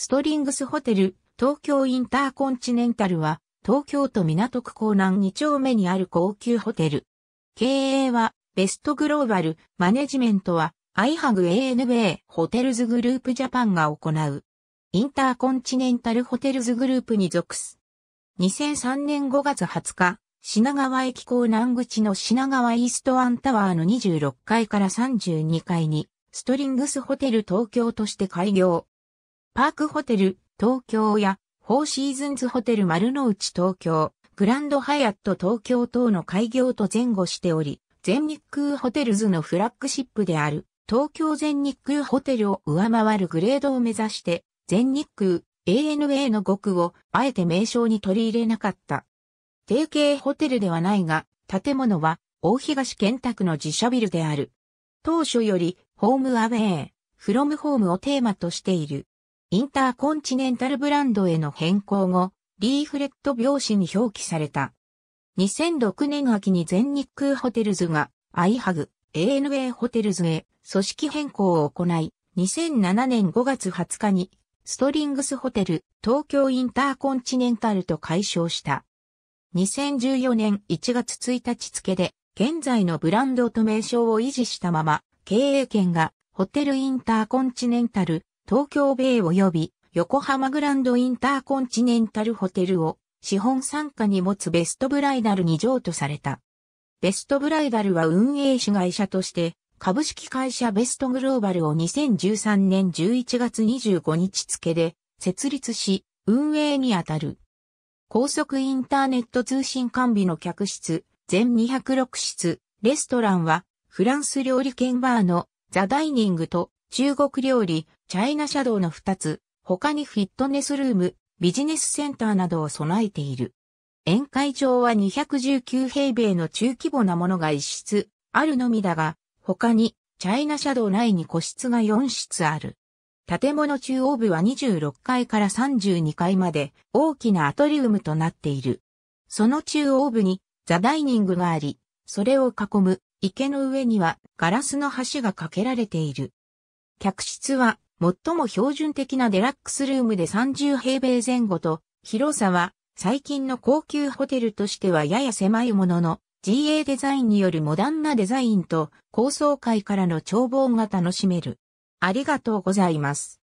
ストリングスホテル、東京インターコンチネンタルは、東京都港区港南2丁目にある高級ホテル。経営は、ベストグローバル、マネジメントは、アイハグ a n b a ホテルズグループジャパンが行う。インターコンチネンタルホテルズグループに属す。2003年5月20日、品川駅港南口の品川イーストアンタワーの26階から32階に、ストリングスホテル東京として開業。パークホテル、東京や、フォーシーズンズホテル丸の内東京、グランドハイアット東京等の開業と前後しており、全日空ホテルズのフラッグシップである、東京全日空ホテルを上回るグレードを目指して、全日空、ANA の5区をあえて名称に取り入れなかった。定型ホテルではないが、建物は大東建託の自社ビルである。当初より、ホームアウェイ、フロムホームをテーマとしている。インターコンチネンタルブランドへの変更後、リーフレット表紙に表記された。2006年秋に全日空ホテルズがアイハグ、ANA ホテルズへ組織変更を行い、2007年5月20日にストリングスホテル東京インターコンチネンタルと解消した。2014年1月1日付で現在のブランドと名称を維持したまま経営権がホテルインターコンチネンタル東京米及び横浜グランドインターコンチネンタルホテルを資本参加に持つベストブライダルに譲渡された。ベストブライダルは運営主会社として株式会社ベストグローバルを2013年11月25日付で設立し運営にあたる。高速インターネット通信完備の客室、全206室、レストランはフランス料理券バーのザ・ダイニングと中国料理、チャイナシャドウの2つ、他にフィットネスルーム、ビジネスセンターなどを備えている。宴会場は219平米の中規模なものが1室、あるのみだが、他に、チャイナシャドウ内に個室が4室ある。建物中央部は26階から32階まで大きなアトリウムとなっている。その中央部にザダイニングがあり、それを囲む池の上にはガラスの橋が架けられている。客室は最も標準的なデラックスルームで30平米前後と、広さは最近の高級ホテルとしてはやや狭いものの、GA デザインによるモダンなデザインと高層階からの眺望が楽しめる。ありがとうございます。